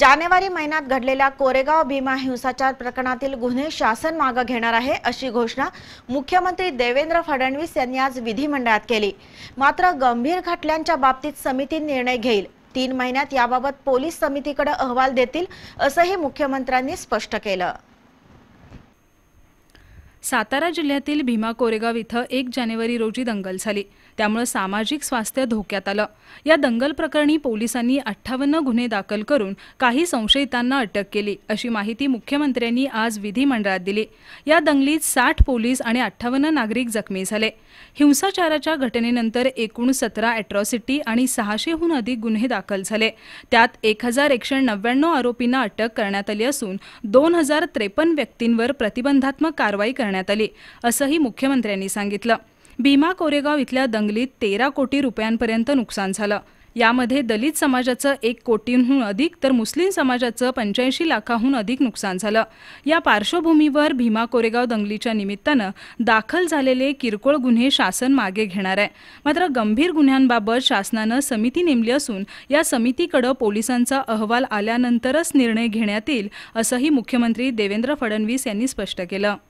जानेवारी महिन्यात घडलेल्या कोरेगाव भीमा हिंसाचार प्रकरणातील गुन्हे शासन मागे घेणार आहे अशी घोषणा मुख्यमंत्री देवेंद्र फडणवीस यांनी आज विधिमंडळात केली मात्र गंभीर खटल्यांच्या बाबतीत समिती निर्णय घेईल तीन महिन्यात याबाबत पोलीस समितीकडे अहवाल देतील असंही मुख्यमंत्र्यांनी स्पष्ट केलं सातारा जिल्ह्यातील भीमा कोरेगाव इथं एक जानेवारी रोजी दंगल झाली त्यामुळे सामाजिक स्वास्थ्य धोक्यात आलं या दंगल प्रकरणी पोलिसांनी अठ्ठावन्न गुन्हे दाखल करून काही संशयितांना अटक केली अशी माहिती मुख्यमंत्र्यांनी आज विधिमंडळात दिली या दंगलीत साठ पोलीस आणि अठ्ठावन्न नागरिक जखमी झाले हिंसाचाराच्या घटनेनंतर एकूण सतरा अॅट्रॉसिटी आणि सहाशेहून अधिक गुन्हे दाखल झाले त्यात एक हजार एकशे नव्याण्णव आरोपींना अटक करण्यात आली असून दोन हजार त्रेपन्न व्यक्तींवर प्रतिबंधात्मक कारवाई करण्यात करण्यात आली असंही मुख्यमंत्र्यांनी सांगितलं भीमा कोरेगाव इथल्या दंगलीत तेरा कोटी रुपयांपर्यंत नुकसान झालं यामध्ये दलित समाजाचं एक कोटींहून अधिक तर मुस्लिम समाजाचं पंच्याऐंशी लाखाहून अधिक नुकसान झालं या पार्श्वभूमीवर भीमा कोरेगाव दंगलीच्या निमित्तानं दाखल झालेले किरकोळ गुन्हे शासन मागे घेणार आहे मात्र गंभीर गुन्ह्यांबाबत शासनानं समिती नेमली असून या समितीकडं पोलिसांचा अहवाल आल्यानंतरच निर्णय घेण्यात येईल असंही मुख्यमंत्री देवेंद्र फडणवीस यांनी स्पष्ट केलं